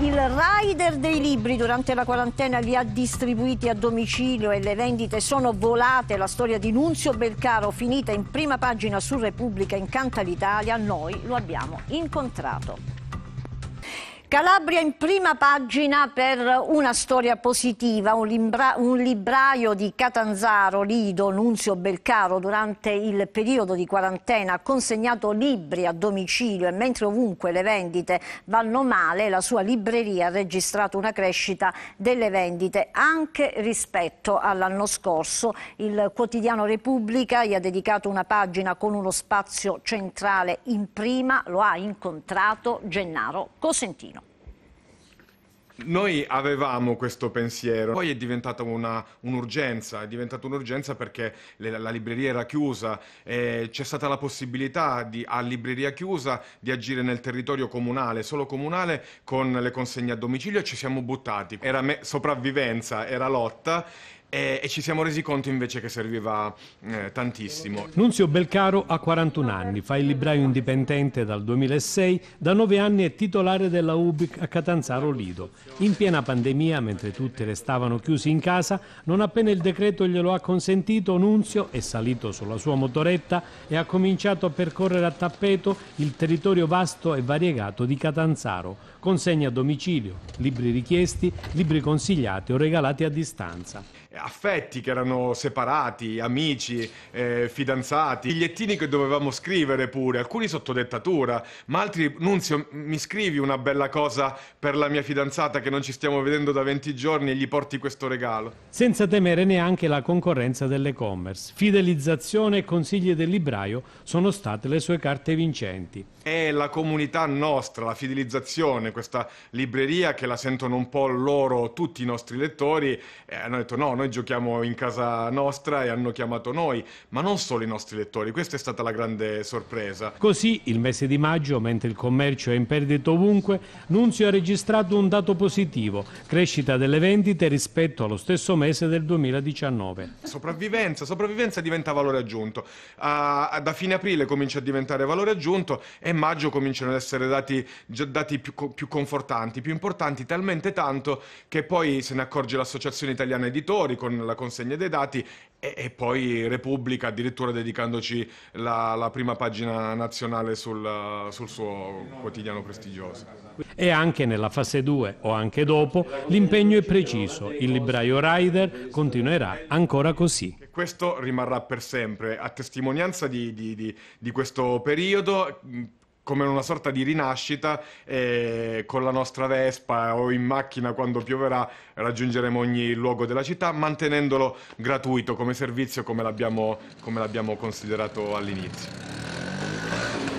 Il rider dei libri durante la quarantena li ha distribuiti a domicilio e le vendite sono volate. La storia di Nunzio Belcaro, finita in prima pagina su Repubblica, incanta l'Italia. Noi lo abbiamo incontrato. Calabria in prima pagina per una storia positiva, un, libra, un, libraio di Catanzaro, Lido, Nunzio Belcaro, durante il periodo di quarantena ha consegnato libri a domicilio e mentre ovunque le vendite vanno male, la sua libreria ha registrato una crescita delle vendite anche rispetto all'anno scorso. Il quotidiano Repubblica gli ha dedicato una pagina con uno spazio centrale in prima, lo ha incontrato Gennaro Cosentino. Noi avevamo questo pensiero, poi è diventata un'urgenza, è diventata un'urgenza perché le, la libreria era chiusa, eh, c'è stata la possibilità di, a libreria chiusa di agire nel territorio comunale, solo comunale, con le consegne a domicilio e ci siamo buttati. Era sopravvivenza, era lotta e, e, ci siamo resi conto invece che serviva eh, tantissimo. Nunzio Belcaro ha 41 anni, fa il libraio indipendente dal 2006, da 9 anni è titolare della UBIC a Catanzaro Lido. In piena pandemia, mentre tutti restavano chiusi in casa, non appena il decreto glielo ha consentito, Nunzio è salito sulla sua motoretta e ha cominciato a percorrere a tappeto il territorio vasto e variegato di Catanzaro. Consegne a domicilio, libri richiesti, libri consigliati o regalati a distanza affetti che erano separati, amici, eh, fidanzati, bigliettini che dovevamo scrivere pure, alcuni sotto dettatura, ma altri, Nunzio, mi scrivi una bella cosa per la mia fidanzata che non ci stiamo vedendo da 20 giorni e gli porti questo regalo. Senza temere neanche la concorrenza dell'e-commerce. Fidelizzazione e consigli del libraio sono state le sue carte vincenti. È la comunità nostra, la fidelizzazione, questa libreria che la sentono un po' loro, tutti i nostri lettori, eh, hanno detto no, noi giochiamo in casa nostra e hanno chiamato noi, ma non solo i nostri lettori, questa è stata la grande sorpresa. Così il mese di maggio, mentre il commercio è in perdita ovunque, Nunzio ha registrato un dato positivo, crescita delle vendite rispetto allo stesso mese del 2019. Sopravvivenza, sopravvivenza diventa valore aggiunto. Uh, da fine aprile comincia a diventare valore aggiunto e maggio cominciano ad essere dati, dati più, più confortanti, più importanti, talmente tanto che poi se ne accorge l'Associazione Italiana Editori, fuori con la consegna dei dati e, e poi Repubblica addirittura dedicandoci la, la prima pagina nazionale sul, sul suo quotidiano prestigioso. E anche nella fase 2 o anche dopo l'impegno è preciso, il libraio Rider continuerà ancora così. Questo rimarrà per sempre, a testimonianza di, di, di, di questo periodo come una sorta di rinascita e eh, con la nostra Vespa o in macchina quando pioverà raggiungeremo ogni luogo della città mantenendolo gratuito come servizio come l'abbiamo, come l'abbiamo considerato all'inizio.